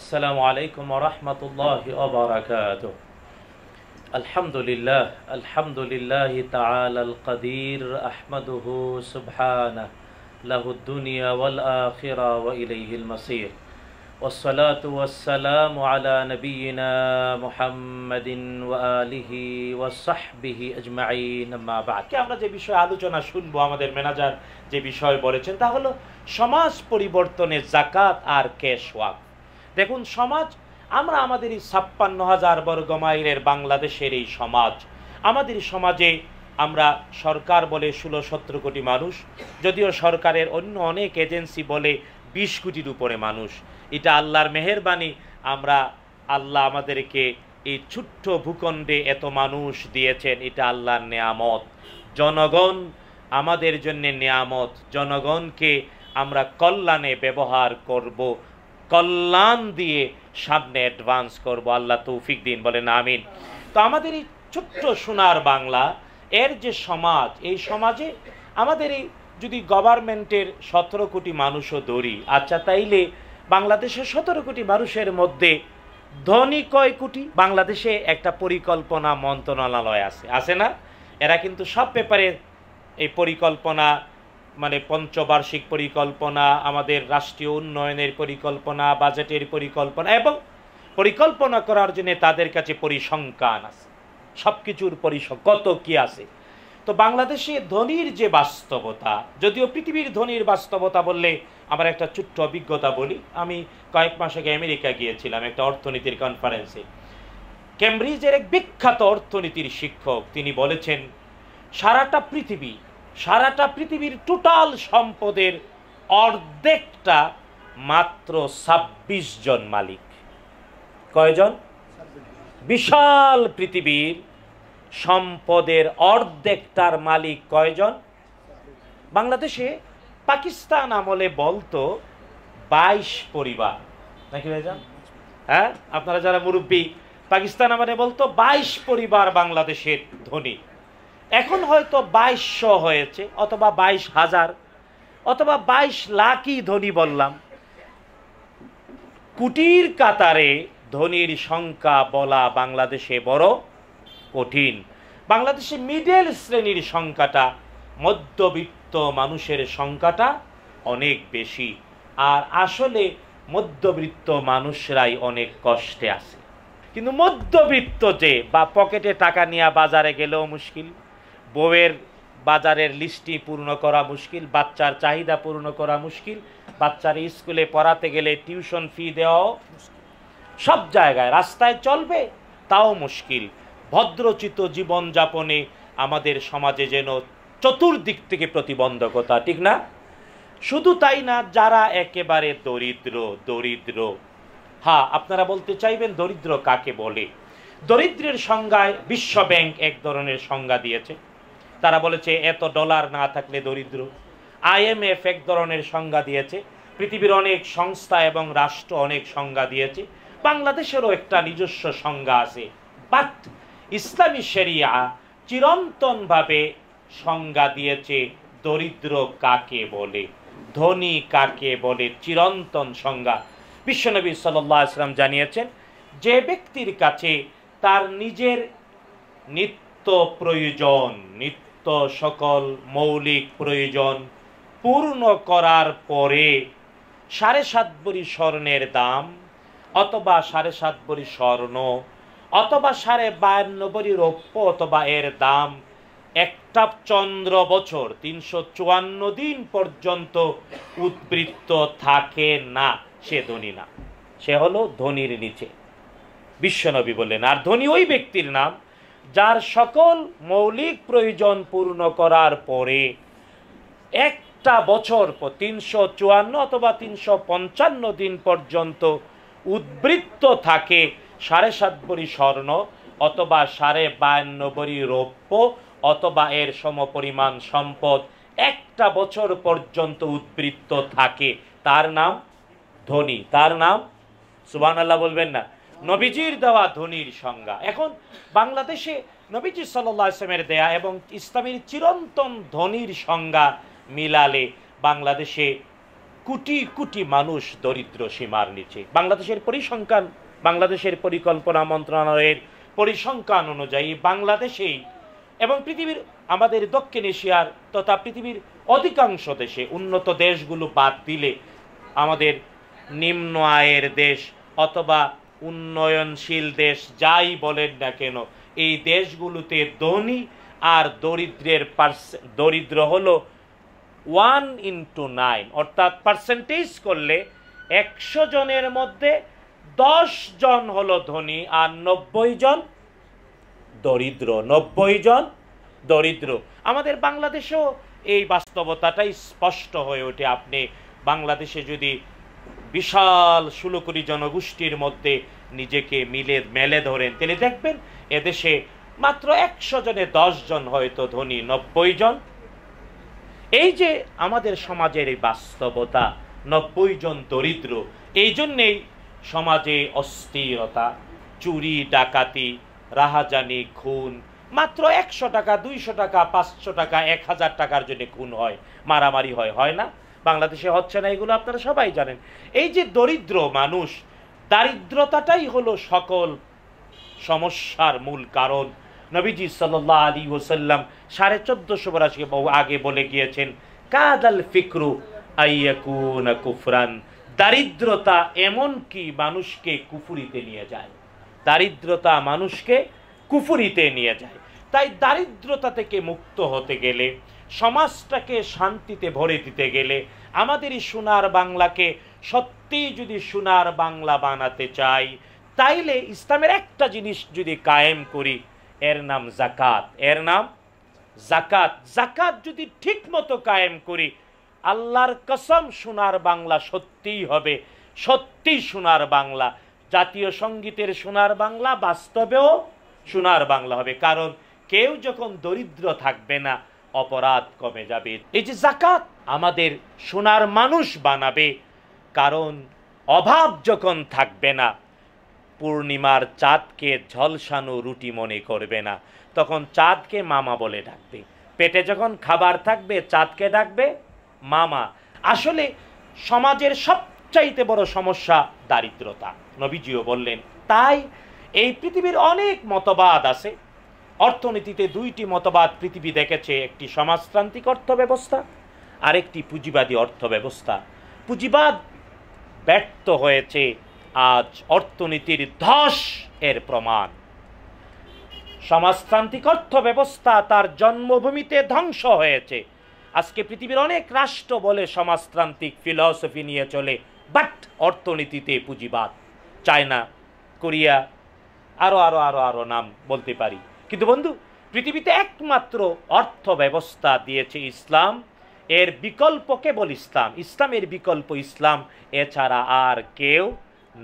আসসালামু আলাইকুম রহমতুল্লাহ ওবরাকাত আলহামদুলিল্লাহ আলহামদুলিল্লাহ তাআলা আল কদীর আহমদুহু সুবহানাহ লাহুদ দুনিয়া ওয়াল আখিরা ওয়া ইলাইহিল মাসীর والصلاة والسلام على نبينا محمد وآله وصحبه أجمعين ما بعد আমরা যে বিষয়ে আলোচনা শুনবো আমাদের ম্যানেজার যে বিষয় বলেছেন তা হলো সমাজ পরিবর্তনে জাকাত আর ক্যাশ ওয়াক দেখুন সমাজ আমরা আমাদের এই ছাপ্পান্ন হাজার বর্গ মাইলের বাংলাদেশের এই সমাজ আমাদের সমাজে আমরা সরকার বলে ষোলো সতেরো কোটি মানুষ যদিও সরকারের অন্য অনেক এজেন্সি বলে বিশ কোটির উপরে মানুষ এটা আল্লাহর মেহরবানি আমরা আল্লাহ আমাদেরকে এই ছোট্ট ভূখণ্ডে এত মানুষ দিয়েছেন এটা আল্লাহর নেয়ামত জনগণ আমাদের জন্য নেয়ামত জনগণকে আমরা কল্যাণে ব্যবহার করব কল্যাণ দিয়ে সামনে অ্যাডভান্স করব আল্লাহ তৌফিক দিন বলেন আমিন তো আমাদের এই ছোট্ট সোনার বাংলা এর যে সমাজ এই সমাজে আমাদের এই যদি গভর্নমেন্টের সতেরো কোটি মানুষও ধরি আচ্ছা তাইলে বাংলাদেশের সতেরো কোটি মানুষের মধ্যে ধনী কয় কোটি বাংলাদেশে একটা পরিকল্পনা মন্ত্রণালয় আছে আছে না এরা কিন্তু সব পেপারে এই পরিকল্পনা মানে পঞ্চবার্ষিক পরিকল্পনা আমাদের রাষ্ট্রীয় উন্নয়নের পরিকল্পনা বাজেটের পরিকল্পনা এবং পরিকল্পনা করার জন্য তাদের কাছে পরিসংখ্যান আছে সব কিছুর কত কি আছে তো বাংলাদেশে ধনির যে বাস্তবতা যদিও পৃথিবীর ধনির বাস্তবতা বললে আমার একটা ছোট্ট অভিজ্ঞতা বলি আমি কয়েক মাস আগে আমেরিকা গিয়েছিলাম একটা অর্থনীতির কনফারেন্সে ক্যামব্রিজের এক বিখ্যাত অর্থনীতির শিক্ষক তিনি বলেছেন সারাটা পৃথিবী সারাটা পৃথিবীর টোটাল সম্পদের অর্ধেকটা মাত্র ২৬ জন মালিক কয়জন বিশাল পৃথিবীর সম্পদের অর্ধেকটার মালিক কয়জন বাংলাদেশে পাকিস্তান আমলে বলতো বাইশ পরিবার নাকি ভাইজান হ্যাঁ আপনারা যারা মুরব্বী পাকিস্তান আমলে বলতো বাইশ পরিবার বাংলাদেশের ধনী এখন হয়তো বাইশশো হয়েছে অথবা বাইশ হাজার অথবা বাইশ লাখই ধনী বললাম কুটির কাতারে ধনির সংখ্যা বলা বাংলাদেশে বড় কঠিন বাংলাদেশে মিডেল শ্রেণীর সংখ্যাটা মধ্যবিত্ত মানুষের সংখ্যাটা অনেক বেশি আর আসলে মধ্যবিত্ত মানুষরাই অনেক কষ্টে আছে কিন্তু মধ্যবিত্ত যে বা পকেটে টাকা নিয়ে বাজারে গেলেও মুশকিল বউয়ের বাজারের লিস্টি পূর্ণ করা মুশকিল বাচ্চার চাহিদা পূর্ণ করা মুশকিল বাচ্চার স্কুলে পড়াতে গেলে টিউশন ফি দেওয়াও সব জায়গায় রাস্তায় চলবে তাও মুশকিল ভদ্রচিত জীবনযাপনে আমাদের সমাজে যেন চতুর্দিক থেকে প্রতিবন্ধকতা ঠিক না শুধু তাই না যারা একেবারে দরিদ্র দরিদ্র হ্যাঁ আপনারা বলতে চাইবেন দরিদ্র কাকে বলে দরিদ্রের সংজ্ঞায় বিশ্ব ব্যাংক এক ধরনের সংজ্ঞা দিয়েছে তারা বলেছে এত ডলার না থাকলে দরিদ্র আইএমএফ এক ধরনের সংজ্ঞা দিয়েছে পৃথিবীর অনেক সংস্থা এবং রাষ্ট্র অনেক সংজ্ঞা দিয়েছে বাংলাদেশেরও একটা নিজস্ব সংজ্ঞা আছে বাট ইসলামী চিরন্তন চিরন্তনভাবে সংজ্ঞা দিয়েছে দরিদ্র কাকে বলে ধনী কাকে বলে চিরন্তন সংজ্ঞা বিশ্বনবী সাল্লাহ ইসলাম জানিয়েছেন যে ব্যক্তির কাছে তার নিজের নিত্য প্রয়োজন নিত্য সমস্ত সকল মৌলিক প্রয়োজন পূর্ণ করার পরে সাড়ে সাত বড়ি স্বর্ণের দাম অথবা সাড়ে সাত বড়ি স্বর্ণ অথবা সাড়ে বায়ান্ন বড়ি রৌপ্য অথবা এর দাম একটা চন্দ্র বছর তিনশো চুয়ান্ন দিন পর্যন্ত উদ্বৃত্ত থাকে না সে ধনী না সে হলো ধনির নিচে বিশ্বনবী বললেন আর ধনী ওই ব্যক্তির নাম যার সকল মৌলিক প্রয়োজন পূর্ণ করার পরে একটা বছর তিনশো চুয়ান্ন অথবা তিনশো পঞ্চান্ন দিন পর্যন্ত উদ্বৃত্ত থাকে সাড়ে সাত বড়ি স্বর্ণ অথবা সাড়ে বায়ান্ন বড়ি রৌপ্য অথবা এর সমপরিমাণ সম্পদ একটা বছর পর্যন্ত উদ্বৃত্ত থাকে তার নাম ধনী তার নাম সুবান আল্লাহ বলবেন না নবীজির দেওয়া ধনির সংজ্ঞা এখন বাংলাদেশে নবীজি সাল্লা ইসলামের দেয়া এবং ইসলামের চিরন্তন ধনির সংজ্ঞা মিলালে বাংলাদেশে কোটি কোটি মানুষ দরিদ্র সীমার নিচে বাংলাদেশের পরিসংখ্যান বাংলাদেশের পরিকল্পনা মন্ত্রণালয়ের পরিসংখ্যান অনুযায়ী বাংলাদেশেই এবং পৃথিবীর আমাদের দক্ষিণ এশিয়ার তথা পৃথিবীর অধিকাংশ দেশে উন্নত দেশগুলো বাদ দিলে আমাদের নিম্ন আয়ের দেশ অথবা উন্নয়নশীল দেশ যাই বলেন না কেন এই দেশগুলোতে ধনী আর দরিদ্রের দরিদ্র হল ওয়ান ইন্টু নাইন অর্থাৎ পার্সেন্টেজ করলে একশো জনের মধ্যে দশ জন হল ধনী আর নব্বই জন দরিদ্র নব্বই জন দরিদ্র আমাদের বাংলাদেশেও এই বাস্তবতাটাই স্পষ্ট হয়ে ওঠে আপনি বাংলাদেশে যদি বিশাল সুলকরি জনগোষ্ঠীর মধ্যে নিজেকে মিলে মেলে ধরেন তিনি দেখবেন এদেশে মাত্র একশো জনে দশ জন হয়তো ধনী নব্বই জন এই যে আমাদের সমাজের এই বাস্তবতা নব্বই জন দরিদ্র এই জন্যেই সমাজে অস্থিরতা চুরি ডাকাতি রাহাজানি খুন মাত্র একশো টাকা দুইশো টাকা পাঁচশো টাকা এক হাজার টাকার জন্য খুন হয় মারামারি হয় হয় না বাংলাদেশে হচ্ছে না এগুলো আপনারা সবাই জানেন এই যে দরিদ্র মানুষ দারিদ্রতাটাই হলো সকল সমস্যার মূল কারণ নবীজি সাল আলী ওসাল্লাম সাড়ে চোদ্দশো বরাশি আগে বলে গিয়েছেন কাদাল ফিকরু আইয়াকুন কুফরান দারিদ্রতা এমন কি মানুষকে কুফুরিতে নিয়ে যায় দারিদ্রতা মানুষকে কুফুরিতে নিয়ে যায় তাই দারিদ্রতা থেকে মুক্ত হতে গেলে সমাজটাকে শান্তিতে ভরে দিতে গেলে আমাদেরই সোনার বাংলাকে সত্য সত্যি যদি সোনার বাংলা বানাতে চাই তাইলে ইসলামের একটা জিনিস যদি কায়েম করি এর নাম জাকাত এর নাম জাকাত জাকাত যদি ঠিক মতো কায়েম করি আল্লাহর কসম সোনার বাংলা সত্যিই হবে সত্যি সোনার বাংলা জাতীয় সঙ্গীতের সোনার বাংলা বাস্তবেও সোনার বাংলা হবে কারণ কেউ যখন দরিদ্র থাকবে না অপরাধ কমে যাবে এই যে জাকাত আমাদের সোনার মানুষ বানাবে কারণ অভাব যখন থাকবে না পূর্ণিমার চাঁদকে ঝলসানো রুটি মনে করবে না তখন চাঁদকে মামা বলে ডাকবে পেটে যখন খাবার থাকবে চাঁদকে ডাকবে মামা আসলে সমাজের সবচাইতে বড় সমস্যা দারিদ্রতা নবীজিও বললেন তাই এই পৃথিবীর অনেক মতবাদ আছে অর্থনীতিতে দুইটি মতবাদ পৃথিবী দেখেছে একটি সমাজতান্ত্রিক অর্থব্যবস্থা আরেকটি পুঁজিবাদী অর্থব্যবস্থা পুঁজিবাদ ব্যর্থ হয়েছে আজ অর্থনীতির ধস এর প্রমাণ সমাজতান্ত্রিক অর্থ ব্যবস্থা তার জন্মভূমিতে ধ্বংস হয়েছে আজকে পৃথিবীর অনেক রাষ্ট্র বলে সমাজতান্ত্রিক ফিলসফি নিয়ে চলে বাট অর্থনীতিতে পুঁজিবাদ চায়না কোরিয়া আরও আরও আরও আরও নাম বলতে পারি কিন্তু বন্ধু পৃথিবীতে একমাত্র অর্থ ব্যবস্থা দিয়েছে ইসলাম এর বিকল্প কেবল ইসলাম ইসলামের বিকল্প ইসলাম এছাড়া আর কেউ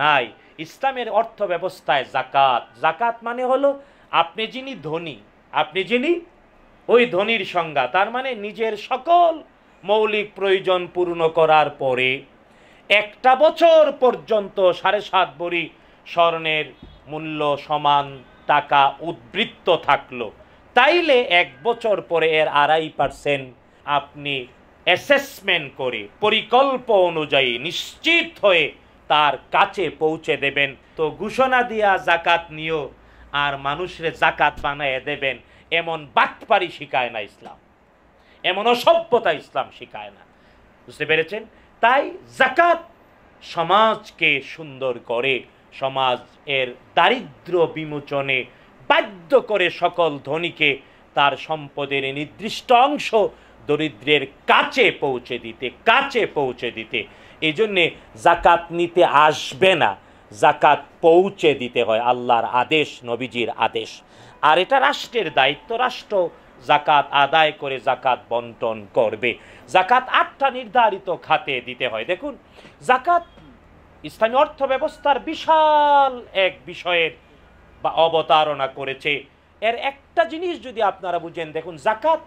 নাই ইসলামের অর্থ ব্যবস্থায় জাকাত জাকাত মানে হলো আপনি যিনি ধনী আপনি যিনি ওই ধনির সংজ্ঞা তার মানে নিজের সকল মৌলিক প্রয়োজন পূর্ণ করার পরে একটা বছর পর্যন্ত সাড়ে সাত বড়ি স্বর্ণের মূল্য সমান টাকা উদ্বৃত্ত থাকলো তাইলে এক বছর পরে এর আড়াই পার্সেন্ট আপনি অ্যাসেসমেন্ট করে পরিকল্প অনুযায়ী নিশ্চিত হয়ে তার কাছে পৌঁছে দেবেন তো ঘোষণা দিয়া জাকাত নিয়েও আর মানুষের জাকাত বানায় দেবেন এমন বাটপারি শিখায় না ইসলাম এমন অসভ্যতা ইসলাম শিখায় না বুঝতে পেরেছেন তাই জাকাত সমাজকে সুন্দর করে সমাজ এর দারিদ্র বিমোচনে বাধ্য করে সকল ধনীকে তার সম্পদের নির্দিষ্ট অংশ দরিদ্রের কাছে পৌঁছে দিতে কাছে পৌঁছে দিতে এই জন্যে জাকাত নিতে আসবে না জাকাত পৌঁছে দিতে হয় আল্লাহর আদেশ নবীজির আদেশ আর এটা রাষ্ট্রের দায়িত্ব রাষ্ট্র জাকাত আদায় করে জাকাত বন্টন করবে জাকাত আটটা নির্ধারিত খাতে দিতে হয় দেখুন জাকাত ইসলামী অর্থ ব্যবস্থার বিশাল এক বিষয়ের বা অবতারণা করেছে এর একটা জিনিস যদি আপনারা বুঝেন দেখুন জাকাত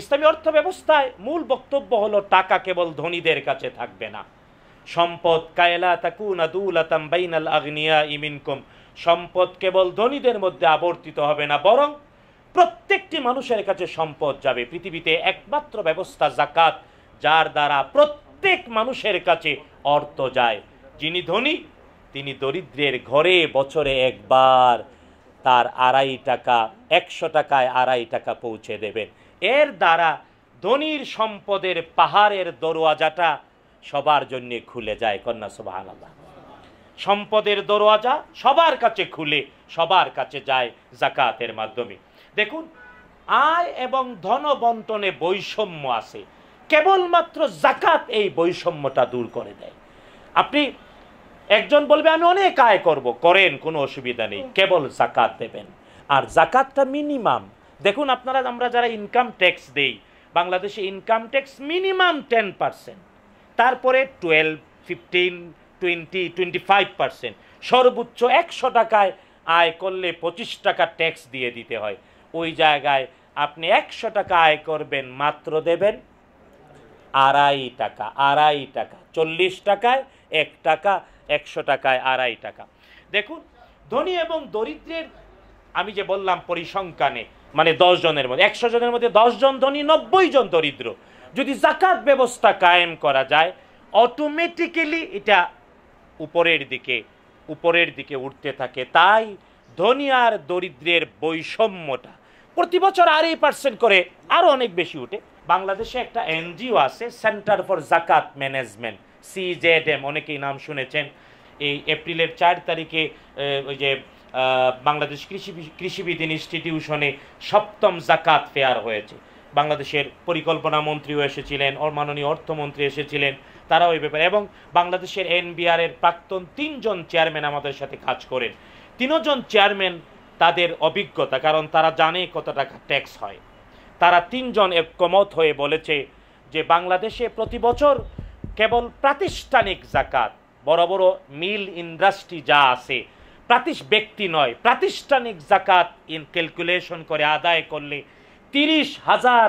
ইসলামী অর্থ ব্যবস্থায় মূল বক্তব্য হলো টাকা কেবল ধনীদের কাছে থাকবে না সম্পদ কায়লা তাকুনা দুলাতাম বাইনাল আগ্নিয়া ইমিনকুম সম্পদ কেবল ধনীদের মধ্যে আবর্তিত হবে না বরং প্রত্যেকটি মানুষের কাছে সম্পদ যাবে পৃথিবীতে একমাত্র ব্যবস্থা জাকাত যার দ্বারা প্রত্যেক মানুষের কাছে অর্থ যায় যিনি ধনী তিনি দরিদ্রের ঘরে বছরে একবার তার আড়াই টাকা একশো টাকায় আড়াই টাকা পৌঁছে দেবেন এর দ্বারা ধনির সম্পদের পাহাড়ের দরওয়াজাটা সবার জন্য খুলে যায় কন্যা সুবাহ আল্লাহ সম্পদের দরওয়াজা সবার কাছে খুলে সবার কাছে যায় জাকাতের মাধ্যমে দেখুন আয় এবং ধন বন্টনে বৈষম্য আছে কেবলমাত্র জাকাত এই বৈষম্যটা দূর করে দেয় আপনি একজন বলবে আমি অনেক আয় করব করেন কোনো অসুবিধা নেই কেবল জাকাত দেবেন আর জাকাতটা মিনিমাম দেখুন আপনারা আমরা যারা ইনকাম ট্যাক্স দেই বাংলাদেশে income tax minimum ten percent তারপরে twelve fifteen twenty twenty five percent সর্বোচ্চ একশো টাকায় আয় করলে পঁচিশ টাকা ট্যাক্স দিয়ে দিতে হয় ওই জায়গায় আপনি একশো টাকা আয় করবেন মাত্র দেবেন আড়াই টাকা আড়াই টাকা চল্লিশ টাকায় এক টাকা একশো টাকায় আড়াই টাকা দেখুন ধনী এবং দরিদ্রের আমি যে বললাম পরিসংখ্যানে মানে দশ জনের মধ্যে একশো জনের মধ্যে দশ জন ধনী নব্বই জন দরিদ্র যদি জাকাত ব্যবস্থা কায়েম করা যায় অটোমেটিক্যালি এটা উপরের দিকে উপরের দিকে উঠতে থাকে তাই ধনী আর দরিদ্রের বৈষম্যটা প্রতি বছর এই পার্সেন্ট করে আরও অনেক বেশি উঠে বাংলাদেশে একটা এনজিও আছে centre for Zakat management C Z M অনেকেই নাম শুনেছেন এই এপ্রিলের চার তারিখে ওই যে বাংলাদেশ কৃষি কৃষিবিদ ইনস্টিটিউশনে সপ্তম জাকাত ফেয়ার হয়েছে বাংলাদেশের পরিকল্পনা মন্ত্রীও এসেছিলেন মাননীয় অর্থমন্ত্রী এসেছিলেন তারাও এই ব্যাপারে এবং বাংলাদেশের এর প্রাক্তন তিনজন চেয়ারম্যান আমাদের সাথে কাজ করেন তিনজন চেয়ারম্যান তাদের অভিজ্ঞতা কারণ তারা জানে কত টাকা ট্যাক্স হয় তারা তিনজন একমত হয়ে বলেছে যে বাংলাদেশে প্রতি বছর কেবল প্রাতিষ্ঠানিক জাকাত বড় বড় মিল ইন্ডাস্ট্রি যা আছে প্রাতিস ব্যক্তি নয় প্রাতিষ্ঠানিক জাকাত ইন ক্যালকুলেশন করে আদায় করলে তিরিশ হাজার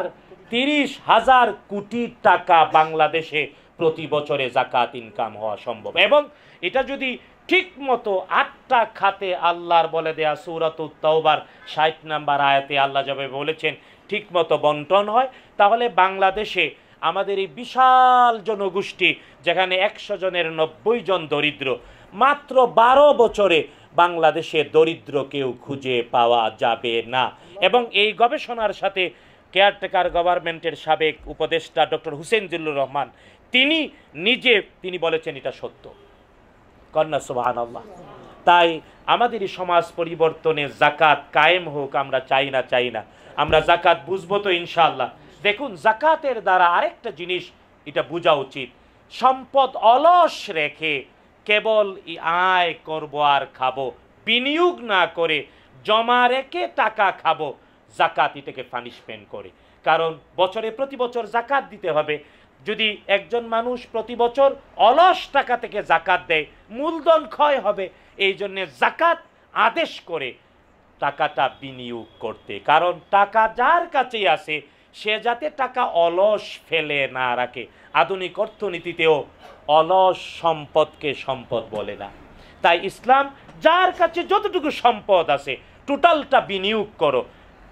তিরিশ হাজার কোটি টাকা বাংলাদেশে প্রতি বছরে জাকাত ইনকাম হওয়া সম্ভব এবং এটা যদি ঠিক মতো আটটা খাতে আল্লাহর বলে দেয়া সুরাত উত্তাওবার ষাট নাম্বার আয়াতে আল্লাহ যাবে বলেছেন ঠিক মতো বন্টন হয় তাহলে বাংলাদেশে আমাদের এই বিশাল জনগোষ্ঠী যেখানে একশো জনের নব্বই জন দরিদ্র মাত্র বারো বছরে বাংলাদেশে দরিদ্র কেউ খুঁজে পাওয়া যাবে না এবং এই গবেষণার সাথে কেয়ারটেকার গভর্নমেন্টের সাবেক উপদেষ্টা ডক্টর হুসেন জিল্লুর রহমান তিনি নিজে তিনি বলেছেন এটা সত্য কন্যা সোহান আল্লাহ তাই আমাদের সমাজ পরিবর্তনে জাকাত কায়েম হোক আমরা চাই না চাই না আমরা জাকাত বুঝবো তো ইনশাল্লাহ দেখুন জাকাতের দ্বারা আরেকটা জিনিস এটা বোঝা উচিত সম্পদ অলস রেখে কেবল আয় করব আর খাবো বিনিয়োগ না করে জমা রেখে টাকা খাবো জাকাত এটাকে পানিশমেন্ট করে কারণ বছরে প্রতি বছর জাকাত দিতে হবে যদি একজন মানুষ প্রতি বছর অলস টাকা থেকে জাকাত দেয় মূলধন ক্ষয় হবে এই জন্যে জাকাত আদেশ করে টাকাটা বিনিয়োগ করতে কারণ টাকা যার কাছেই আছে সে যাতে টাকা অলস ফেলে না রাখে আধুনিক অর্থনীতিতেও অলস সম্পদকে সম্পদ বলে না তাই ইসলাম যার কাছে যতটুকু সম্পদ আছে টোটালটা বিনিয়োগ করো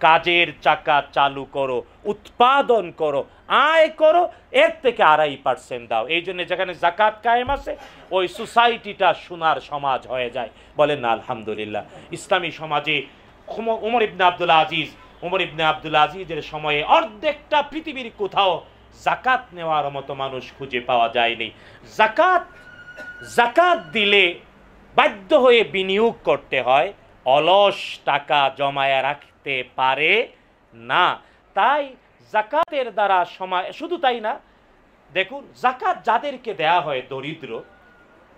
কাজের চাকা চালু করো উৎপাদন করো আয় করো এর থেকে আড়াই পার্সেন্ট দাও এই জন্য যেখানে জাকাত কায়েম আছে ওই সোসাইটিটা সোনার সমাজ হয়ে যায় বলেন না আলহামদুলিল্লাহ ইসলামী সমাজে উমর ইবনে আবদুল আজিজ উমর ইবনে আবদুল্লা আজিজের সময়ে অর্ধেকটা পৃথিবীর কোথাও জাকাত নেওয়ার মতো মানুষ খুঁজে পাওয়া যায়নি জাকাত জাকাত দিলে বাধ্য হয়ে বিনিয়োগ করতে হয় অলস টাকা জমায়া রাখতে পারে না তাই জাকাতের দ্বারা সময় শুধু তাই না দেখুন জাকাত যাদেরকে দেয়া হয় দরিদ্র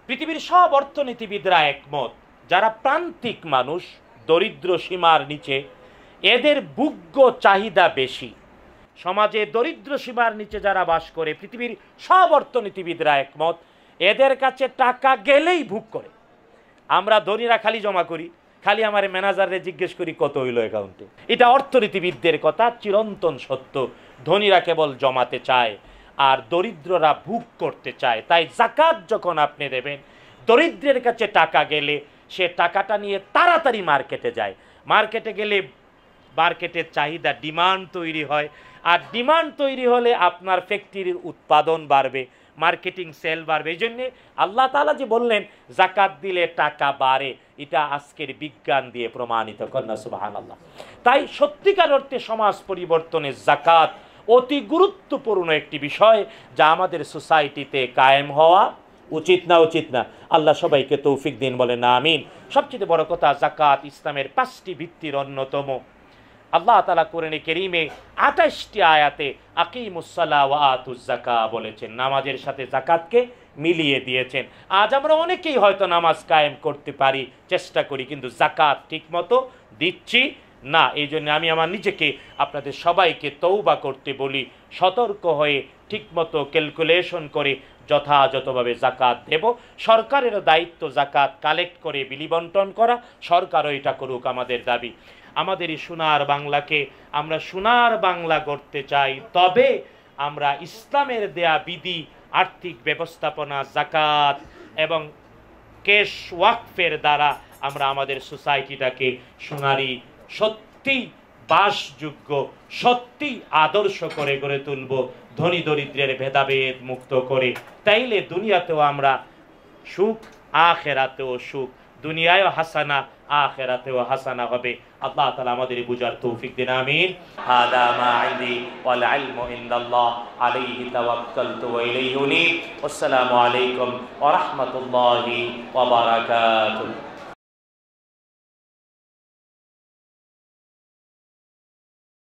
পৃথিবীর সব অর্থনীতিবিদরা একমত যারা প্রান্তিক মানুষ দরিদ্র সীমার নিচে এদের বুগ্গ চাহিদা বেশি সমাজে দরিদ্র সীমার নিচে যারা বাস করে পৃথিবীর সব অর্থনীতিবিদরা একমত এদের কাছে টাকা গেলেই ভুগ করে আমরা ধনীরা খালি জমা করি খালি আমার ম্যানেজারে জিজ্ঞেস করি কত হইল অ্যাকাউন্টে এটা অর্থনীতিবিদদের কথা চিরন্তন সত্য ধনীরা কেবল জমাতে চায় আর দরিদ্ররা ভুগ করতে চায় তাই জাকাত যখন আপনি দেবেন দরিদ্রের কাছে টাকা গেলে সে টাকাটা নিয়ে তাড়াতাড়ি মার্কেটে যায় মার্কেটে গেলে মার্কেটের চাহিদা ডিমান্ড তৈরি হয় আর ডিমান্ড তৈরি হলে আপনার ফ্যাক্টরির উৎপাদন বাড়বে মার্কেটিং সেল বাড়বে এই জন্যে আল্লাহ তালা যে বললেন জাকাত দিলে টাকা বাড়ে এটা আজকের বিজ্ঞান দিয়ে প্রমাণিত কন্যা সুবাহান আল্লাহ তাই সত্যিকার অর্থে সমাজ পরিবর্তনের জাকাত অতি গুরুত্বপূর্ণ একটি বিষয় যা আমাদের সোসাইটিতে কায়েম হওয়া উচিত না উচিত না আল্লাহ সবাইকে তৌফিক দিন বলে না আমিন সবচেয়ে বড় কথা জাকাত ইসলামের পাঁচটি ভিত্তির অন্যতম আল্লাহ তালা কোরআনে কেরিমে আঠাশটি আয়াতে আকিমুসাল্লা আতুজাকা বলেছেন নামাজের সাথে জাকাতকে মিলিয়ে দিয়েছেন আজ আমরা অনেকেই হয়তো নামাজ কায়েম করতে পারি চেষ্টা করি কিন্তু জাকাত ঠিকমতো দিচ্ছি না এই জন্য আমি আমার নিজেকে আপনাদের সবাইকে তৌবা করতে বলি সতর্ক হয়ে ঠিকমতো ক্যালকুলেশন করে যথাযথভাবে জাকাত দেব সরকারের দায়িত্ব জাকাত কালেক্ট করে বিলিবন্টন করা সরকারও এটা করুক আমাদের দাবি আমাদের এই সোনার বাংলাকে আমরা সোনার বাংলা গড়তে চাই তবে আমরা ইসলামের দেয়া বিধি আর্থিক ব্যবস্থাপনা জাকাত এবং কেশ ওয়াকফের দ্বারা আমরা আমাদের সোসাইটিটাকে সোনারি সত্যি বাসযোগ্য সত্যি আদর্শ করে গড়ে তুলব ধনী দরিদ্রের ভেদাভেদ মুক্ত করে তাইলে দুনিয়াতেও আমরা সুখ আখেরাতেও সুখ দুনিয়ায় হাসানা আখেরাতেও হাসানা হবে আল্লাহ তালা আমাদের বুঝার তৌফিক দিন আমিন হাদা মা আইদি ওয়াল ইলমু ইনদাল্লাহ আলাইহি তাওয়াক্কালতু ওয়া ইলাইহি উনীব আসসালামু আলাইকুম ওয়া রাহমাতুল্লাহি ওয়া বারাকাতুহু